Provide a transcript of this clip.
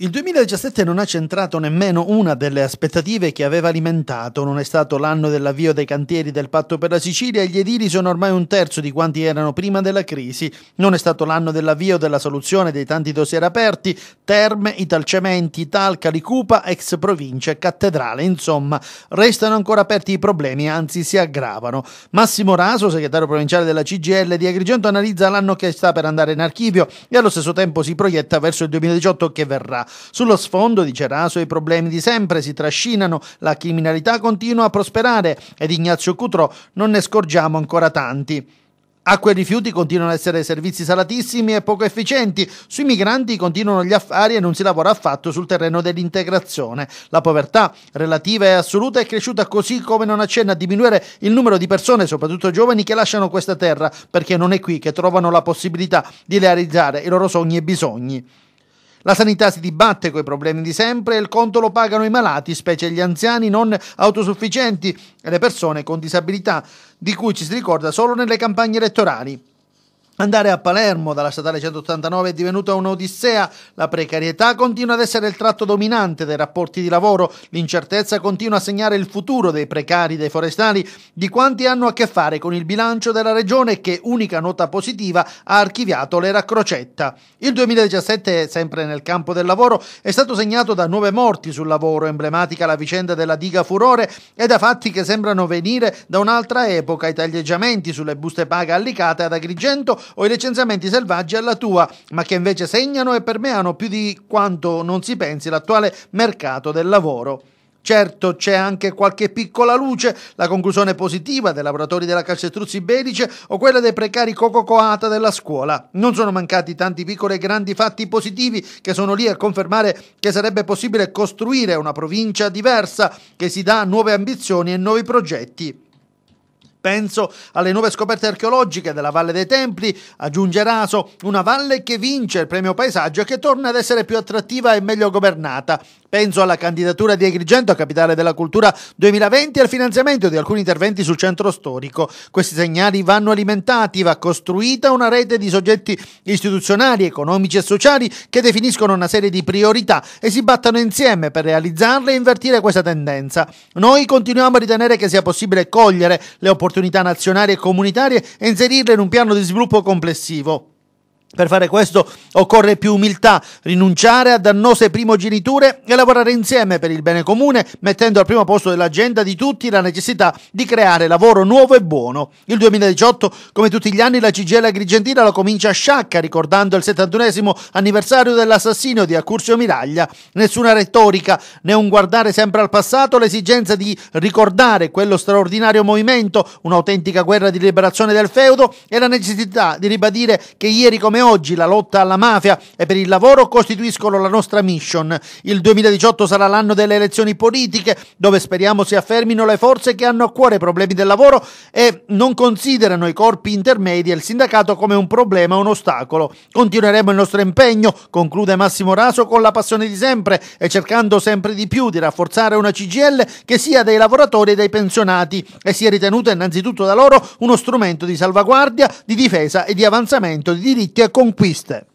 Il 2017 non ha centrato nemmeno una delle aspettative che aveva alimentato, non è stato l'anno dell'avvio dei cantieri del patto per la Sicilia e gli edili sono ormai un terzo di quanti erano prima della crisi, non è stato l'anno dell'avvio della soluzione dei tanti dossier aperti, terme, italcementi, Ital, Calicupa, ex province, cattedrale, insomma, restano ancora aperti i problemi, anzi si aggravano. Massimo Raso, segretario provinciale della CGL di Agrigento, analizza l'anno che sta per andare in archivio e allo stesso tempo si proietta verso il 2018 che verrà. Sullo sfondo, dice Raso, i problemi di sempre si trascinano, la criminalità continua a prosperare ed Ignazio Cutro non ne scorgiamo ancora tanti. Acqua e rifiuti continuano ad essere servizi salatissimi e poco efficienti, sui migranti continuano gli affari e non si lavora affatto sul terreno dell'integrazione. La povertà relativa e assoluta è cresciuta così come non accenna a diminuire il numero di persone, soprattutto giovani, che lasciano questa terra perché non è qui che trovano la possibilità di realizzare i loro sogni e bisogni. La sanità si dibatte coi problemi di sempre e il conto lo pagano i malati, specie gli anziani non autosufficienti e le persone con disabilità, di cui ci si ricorda solo nelle campagne elettorali. Andare a Palermo dalla statale 189 è divenuta un'odissea, la precarietà continua ad essere il tratto dominante dei rapporti di lavoro, l'incertezza continua a segnare il futuro dei precari, dei forestali, di quanti hanno a che fare con il bilancio della regione che, unica nota positiva, ha archiviato l'era crocetta. Il 2017, sempre nel campo del lavoro, è stato segnato da nuove morti sul lavoro, emblematica la vicenda della diga furore e da fatti che sembrano venire da un'altra epoca, i taglieggiamenti sulle buste paga allicate ad Agrigento o i licenziamenti selvaggi alla tua, ma che invece segnano e permeano più di quanto non si pensi l'attuale mercato del lavoro. Certo, c'è anche qualche piccola luce, la conclusione positiva dei lavoratori della Calcestruzzi Belice o quella dei precari Cococoata della scuola. Non sono mancati tanti piccoli e grandi fatti positivi che sono lì a confermare che sarebbe possibile costruire una provincia diversa che si dà nuove ambizioni e nuovi progetti. Penso alle nuove scoperte archeologiche della Valle dei Templi, aggiunge Raso, una valle che vince il premio paesaggio e che torna ad essere più attrattiva e meglio governata. Penso alla candidatura di Agrigento a capitale della cultura 2020 e al finanziamento di alcuni interventi sul centro storico. Questi segnali vanno alimentati, va costruita una rete di soggetti istituzionali, economici e sociali che definiscono una serie di priorità e si battano insieme per realizzarle e invertire questa tendenza. Noi continuiamo a ritenere che sia possibile cogliere le opportunità opportunità nazionali e comunitarie e inserirle in un piano di sviluppo complessivo. Per fare questo occorre più umiltà, rinunciare a dannose primogeniture e lavorare insieme per il bene comune, mettendo al primo posto dell'agenda di tutti la necessità di creare lavoro nuovo e buono. Il 2018, come tutti gli anni, la CGL Agrigentina lo comincia a sciacca, ricordando il 71 anniversario dell'assassinio di Accursio Miraglia. Nessuna retorica, né un guardare sempre al passato, l'esigenza di ricordare quello straordinario movimento, un'autentica guerra di liberazione del feudo e la necessità di ribadire che ieri come come oggi la lotta alla mafia e per il lavoro costituiscono la nostra mission. Il 2018 sarà l'anno delle elezioni politiche, dove speriamo si affermino le forze che hanno a cuore i problemi del lavoro e non considerano i corpi intermedi e il sindacato come un problema o un ostacolo. Continueremo il nostro impegno, conclude Massimo Raso, con la passione di sempre e cercando sempre di più di rafforzare una CGL che sia dei lavoratori e dei pensionati e sia ritenuta innanzitutto da loro uno strumento di salvaguardia, di difesa e di avanzamento di diritti e conquista